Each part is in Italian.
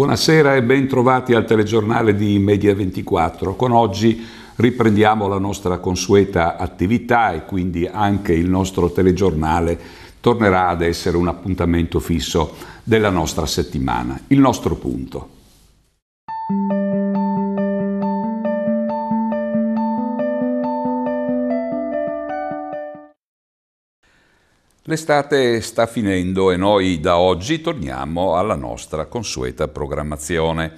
Buonasera e ben trovati al telegiornale di Media24. Con oggi riprendiamo la nostra consueta attività e quindi anche il nostro telegiornale tornerà ad essere un appuntamento fisso della nostra settimana. Il nostro punto. L'estate sta finendo e noi da oggi torniamo alla nostra consueta programmazione.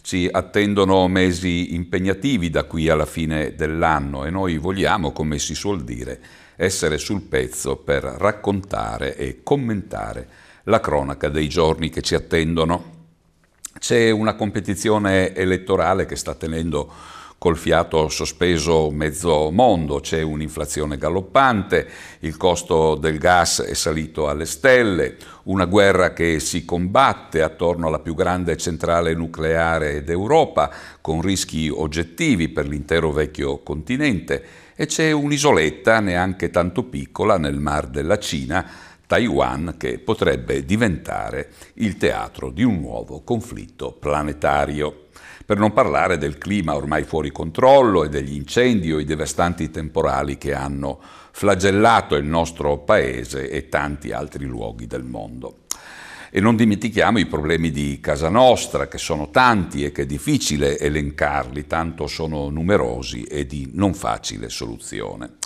Ci attendono mesi impegnativi da qui alla fine dell'anno e noi vogliamo, come si suol dire, essere sul pezzo per raccontare e commentare la cronaca dei giorni che ci attendono. C'è una competizione elettorale che sta tenendo col fiato sospeso mezzo mondo, c'è un'inflazione galoppante, il costo del gas è salito alle stelle, una guerra che si combatte attorno alla più grande centrale nucleare d'Europa, con rischi oggettivi per l'intero vecchio continente, e c'è un'isoletta neanche tanto piccola nel Mar della Cina, Taiwan, che potrebbe diventare il teatro di un nuovo conflitto planetario per non parlare del clima ormai fuori controllo e degli incendi o i devastanti temporali che hanno flagellato il nostro paese e tanti altri luoghi del mondo. E non dimentichiamo i problemi di casa nostra, che sono tanti e che è difficile elencarli, tanto sono numerosi e di non facile soluzione.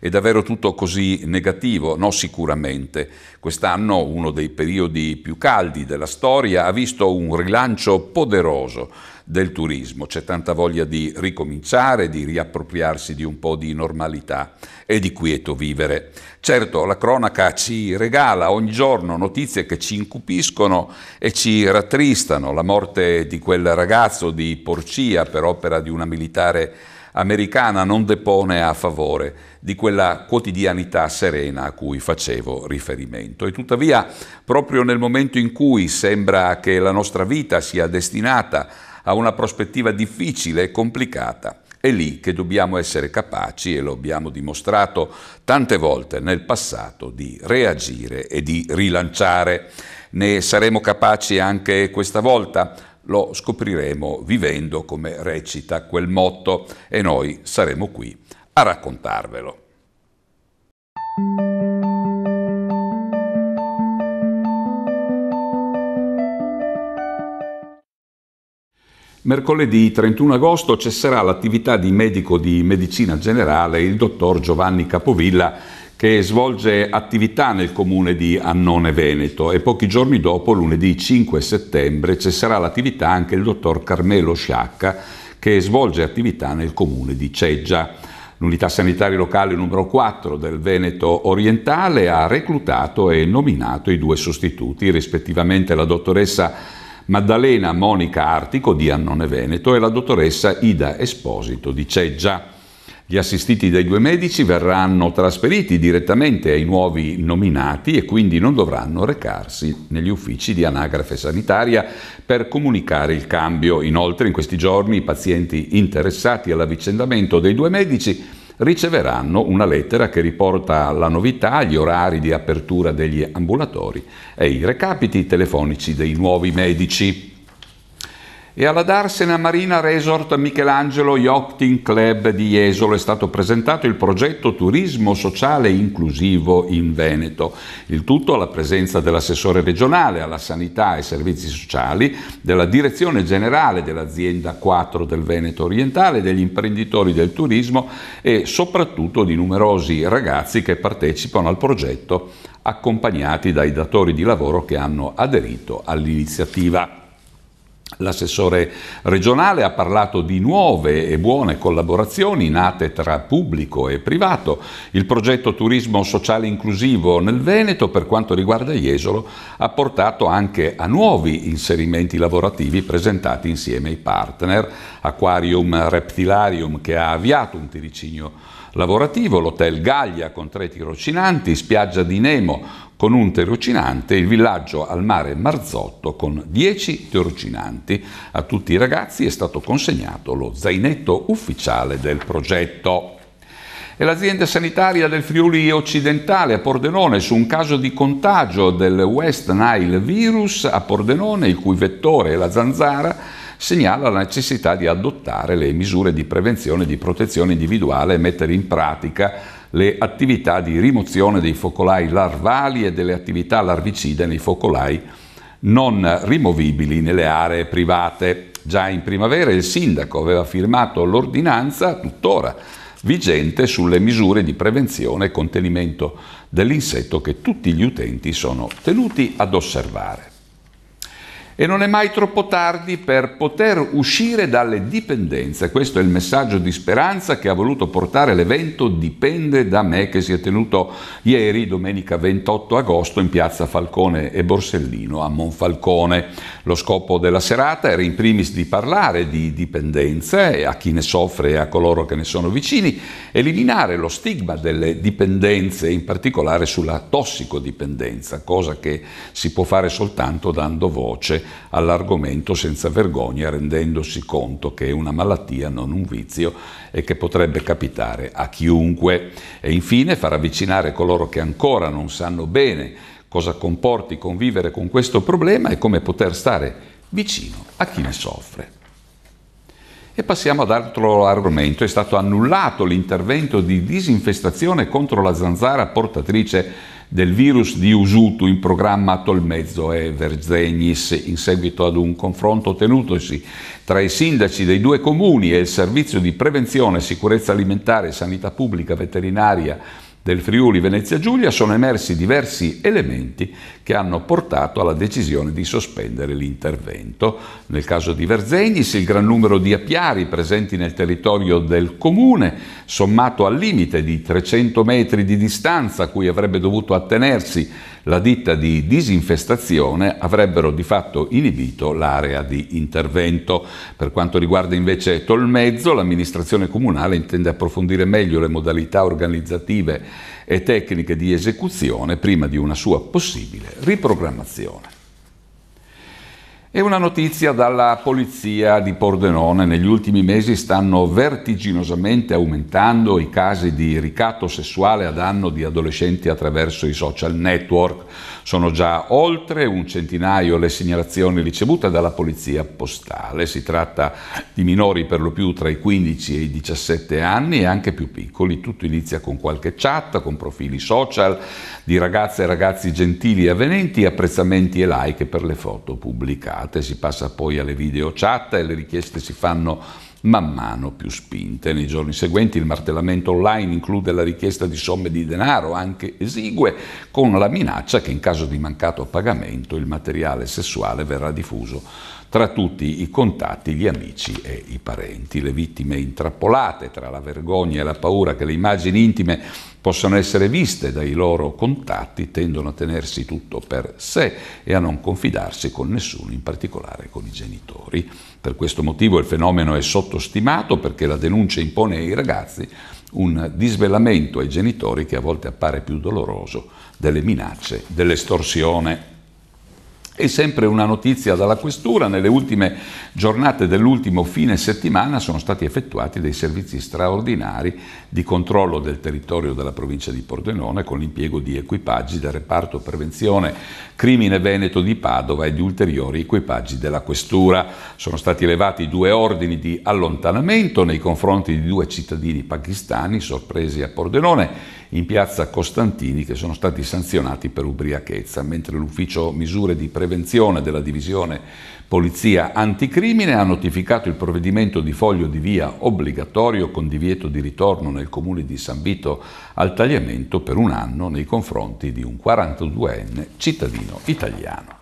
È davvero tutto così negativo? No, sicuramente. Quest'anno, uno dei periodi più caldi della storia, ha visto un rilancio poderoso del turismo. C'è tanta voglia di ricominciare, di riappropriarsi di un po' di normalità e di quieto vivere. Certo, la cronaca ci regala ogni giorno notizie che ci incupiscono e ci rattristano. La morte di quel ragazzo di Porcia per opera di una militare americana non depone a favore di quella quotidianità serena a cui facevo riferimento. E tuttavia, proprio nel momento in cui sembra che la nostra vita sia destinata ha una prospettiva difficile e complicata. È lì che dobbiamo essere capaci, e lo abbiamo dimostrato tante volte nel passato, di reagire e di rilanciare. Ne saremo capaci anche questa volta? Lo scopriremo vivendo come recita quel motto e noi saremo qui a raccontarvelo. Mercoledì 31 agosto cesserà l'attività di medico di medicina generale il dottor Giovanni Capovilla che svolge attività nel comune di Annone Veneto e pochi giorni dopo, lunedì 5 settembre, cesserà l'attività anche il dottor Carmelo Sciacca che svolge attività nel comune di Ceggia. L'unità sanitaria locale numero 4 del Veneto orientale ha reclutato e nominato i due sostituti, rispettivamente la dottoressa Maddalena Monica Artico di Annone Veneto e la dottoressa Ida Esposito di Ceggia. Gli assistiti dei due medici verranno trasferiti direttamente ai nuovi nominati e quindi non dovranno recarsi negli uffici di anagrafe sanitaria per comunicare il cambio. Inoltre in questi giorni i pazienti interessati all'avvicendamento dei due medici riceveranno una lettera che riporta la novità, gli orari di apertura degli ambulatori e i recapiti telefonici dei nuovi medici e alla Darsena Marina Resort Michelangelo Yachting Club di Jesolo è stato presentato il progetto Turismo Sociale Inclusivo in Veneto, il tutto alla presenza dell'assessore regionale alla Sanità e Servizi Sociali, della Direzione Generale dell'Azienda 4 del Veneto Orientale, degli imprenditori del turismo e soprattutto di numerosi ragazzi che partecipano al progetto accompagnati dai datori di lavoro che hanno aderito all'iniziativa. L'assessore regionale ha parlato di nuove e buone collaborazioni nate tra pubblico e privato. Il progetto Turismo Sociale Inclusivo nel Veneto, per quanto riguarda Jesolo, ha portato anche a nuovi inserimenti lavorativi presentati insieme ai partner. Aquarium Reptilarium, che ha avviato un tirocinio lavorativo, l'hotel Gaglia con tre tirocinanti, spiaggia di Nemo con un tirocinante, il villaggio al mare Marzotto con dieci tirocinanti. A tutti i ragazzi è stato consegnato lo zainetto ufficiale del progetto e l'azienda sanitaria del Friuli occidentale a Pordenone su un caso di contagio del West Nile virus a Pordenone, il cui vettore è la zanzara, segnala la necessità di adottare le misure di prevenzione e di protezione individuale e mettere in pratica le attività di rimozione dei focolai larvali e delle attività larvicide nei focolai non rimovibili nelle aree private. Già in primavera il sindaco aveva firmato l'ordinanza, tuttora vigente, sulle misure di prevenzione e contenimento dell'insetto che tutti gli utenti sono tenuti ad osservare e non è mai troppo tardi per poter uscire dalle dipendenze. Questo è il messaggio di speranza che ha voluto portare l'evento Dipende da me che si è tenuto ieri, domenica 28 agosto, in piazza Falcone e Borsellino a Monfalcone. Lo scopo della serata era in primis di parlare di dipendenze a chi ne soffre e a coloro che ne sono vicini, eliminare lo stigma delle dipendenze, in particolare sulla tossicodipendenza, cosa che si può fare soltanto dando voce all'argomento senza vergogna rendendosi conto che è una malattia, non un vizio e che potrebbe capitare a chiunque. E infine far avvicinare coloro che ancora non sanno bene cosa comporti convivere con questo problema e come poter stare vicino a chi ne soffre. E passiamo ad altro argomento. È stato annullato l'intervento di disinfestazione contro la zanzara portatrice del virus di Usutu in programma a Tolmezzo e eh, Verzegnis in seguito ad un confronto tenutosi tra i sindaci dei due comuni e il servizio di prevenzione, sicurezza alimentare, sanità pubblica, veterinaria del Friuli Venezia Giulia sono emersi diversi elementi che hanno portato alla decisione di sospendere l'intervento. Nel caso di Verzegnis il gran numero di apiari presenti nel territorio del comune, sommato al limite di 300 metri di distanza a cui avrebbe dovuto attenersi la ditta di disinfestazione avrebbero di fatto inibito l'area di intervento. Per quanto riguarda invece Tolmezzo, l'amministrazione comunale intende approfondire meglio le modalità organizzative e tecniche di esecuzione prima di una sua possibile riprogrammazione. E una notizia dalla polizia di Pordenone. Negli ultimi mesi stanno vertiginosamente aumentando i casi di ricatto sessuale a danno di adolescenti attraverso i social network. Sono già oltre un centinaio le segnalazioni ricevute dalla polizia postale. Si tratta di minori per lo più tra i 15 e i 17 anni e anche più piccoli. Tutto inizia con qualche chat, con profili social di ragazze e ragazzi gentili e avvenenti, apprezzamenti e like per le foto pubblicate chiacchierate, si passa poi alle video chat e le richieste si fanno man mano più spinte. Nei giorni seguenti il martellamento online include la richiesta di somme di denaro, anche esigue, con la minaccia che in caso di mancato pagamento il materiale sessuale verrà diffuso tra tutti i contatti, gli amici e i parenti. Le vittime intrappolate tra la vergogna e la paura che le immagini intime possano essere viste dai loro contatti, tendono a tenersi tutto per sé e a non confidarsi con nessuno, in particolare con i genitori. Per questo motivo il fenomeno è sottostimato perché la denuncia impone ai ragazzi un disvelamento ai genitori che a volte appare più doloroso delle minacce, dell'estorsione. E sempre una notizia dalla Questura, nelle ultime giornate dell'ultimo fine settimana sono stati effettuati dei servizi straordinari di controllo del territorio della provincia di Pordenone con l'impiego di equipaggi del reparto prevenzione crimine veneto di Padova e di ulteriori equipaggi della Questura. Sono stati elevati due ordini di allontanamento nei confronti di due cittadini pakistani sorpresi a Pordenone in piazza Costantini che sono stati sanzionati per ubriachezza, mentre l'ufficio misure di prevenzione della divisione polizia anticrimine ha notificato il provvedimento di foglio di via obbligatorio con divieto di ritorno nel comune di San Vito al tagliamento per un anno nei confronti di un 42enne cittadino italiano.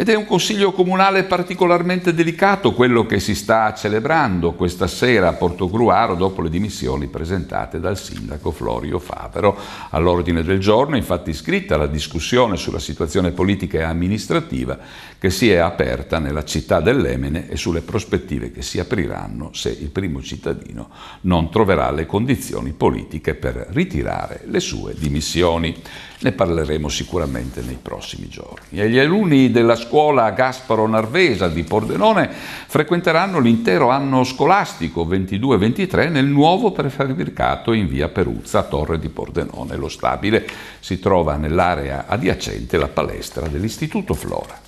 Ed è un consiglio comunale particolarmente delicato quello che si sta celebrando questa sera a Portogruaro dopo le dimissioni presentate dal sindaco Florio Favero. All'ordine del giorno è infatti iscritta la discussione sulla situazione politica e amministrativa che si è aperta nella città dell'Emene e sulle prospettive che si apriranno se il primo cittadino non troverà le condizioni politiche per ritirare le sue dimissioni. Ne parleremo sicuramente nei prossimi giorni. E gli alunni della scuola scuola Gasparo Narvesa di Pordenone frequenteranno l'intero anno scolastico 22-23 nel nuovo prefabbricato in via Peruzza, Torre di Pordenone. Lo stabile si trova nell'area adiacente la palestra dell'Istituto Flora.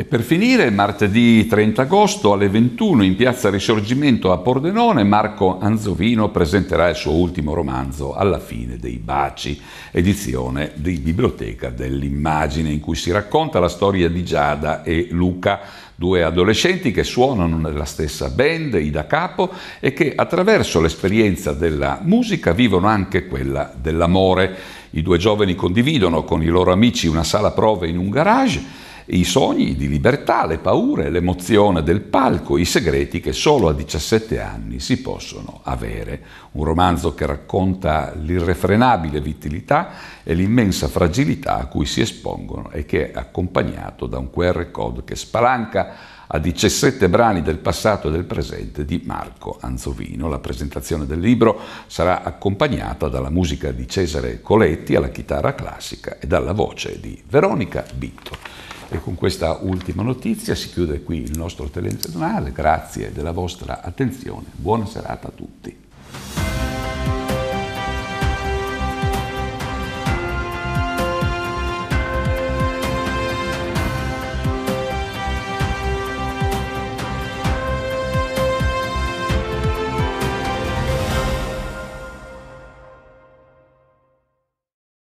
E per finire, martedì 30 agosto alle 21 in piazza Risorgimento a Pordenone, Marco Anzovino presenterà il suo ultimo romanzo, Alla fine dei baci, edizione di Biblioteca dell'Immagine, in cui si racconta la storia di Giada e Luca, due adolescenti che suonano nella stessa band, i da Capo, e che attraverso l'esperienza della musica vivono anche quella dell'amore. I due giovani condividono con i loro amici una sala prove in un garage i sogni di libertà, le paure, l'emozione del palco, i segreti che solo a 17 anni si possono avere. Un romanzo che racconta l'irrefrenabile vitalità e l'immensa fragilità a cui si espongono e che è accompagnato da un QR code che spalanca a 17 brani del passato e del presente di Marco Anzovino. La presentazione del libro sarà accompagnata dalla musica di Cesare Coletti alla chitarra classica e dalla voce di Veronica Bitto. E con questa ultima notizia si chiude qui il nostro telegiornale. Grazie della vostra attenzione. Buona serata a tutti.